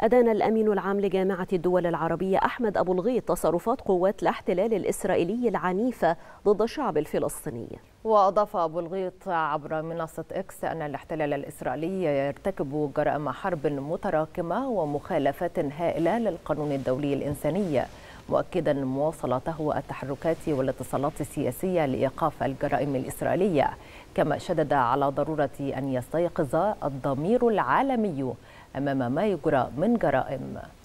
أدان الأمين العام لجامعة الدول العربية أحمد أبو الغيط تصرفات قوات الاحتلال الإسرائيلي العنيفة ضد الشعب الفلسطيني وأضاف أبو الغيط عبر منصة إكس أن الاحتلال الإسرائيلي يرتكب جرائم حرب متراكمة ومخالفات هائلة للقانون الدولي الإنساني مؤكدا مواصلته التحركات والاتصالات السياسية لإيقاف الجرائم الإسرائيلية كما شدد على ضرورة أن يستيقظ الضمير العالمي أمام ما يجرى من جرائم